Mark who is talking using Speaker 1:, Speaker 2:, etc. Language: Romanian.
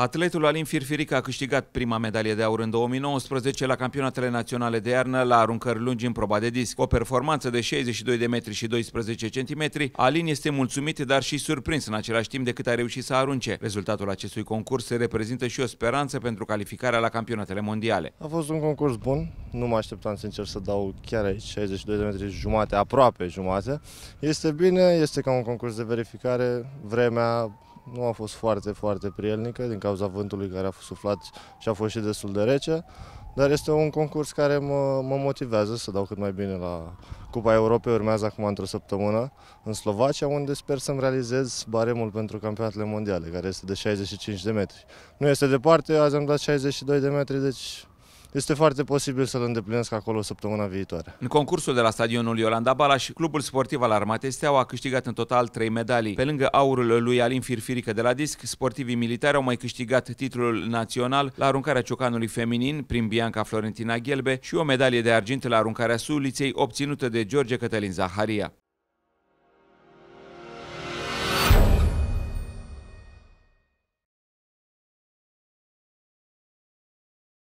Speaker 1: Atletul Alin Firfiric a câștigat prima medalie de aur în 2019 la campionatele naționale de iarnă la aruncări lungi în proba de disc. O performanță de 62 de metri și 12 centimetri, Alin este mulțumit, dar și surprins în același timp de cât a reușit să arunce. Rezultatul acestui concurs se reprezintă și o speranță pentru calificarea la campionatele mondiale.
Speaker 2: A fost un concurs bun, nu mă așteptam sincer să dau chiar aici 62 de metri jumate, aproape jumate. Este bine, este ca un concurs de verificare, vremea nu a fost foarte, foarte prielnică din cauza vântului care a fost suflat și a fost și destul de rece, dar este un concurs care mă, mă motivează să dau cât mai bine la Cupa Europei, urmează acum într-o săptămână în Slovacia, unde sper să-mi realizez baremul pentru campionatele mondiale, care este de 65 de metri. Nu este departe, azi am dat 62 de metri, deci este foarte posibil să-l îndeplinesc acolo săptămâna viitoare.
Speaker 1: În concursul de la stadionul Iolanda Balaș, clubul sportiv al Armatei Steaua a câștigat în total 3 medalii. Pe lângă aurul lui Alin Firfirică de la disc, sportivii militari au mai câștigat titlul național la aruncarea ciocanului feminin prin Bianca Florentina Ghelbe și o medalie de argint la aruncarea suliței obținută de George Cătălin Zaharia.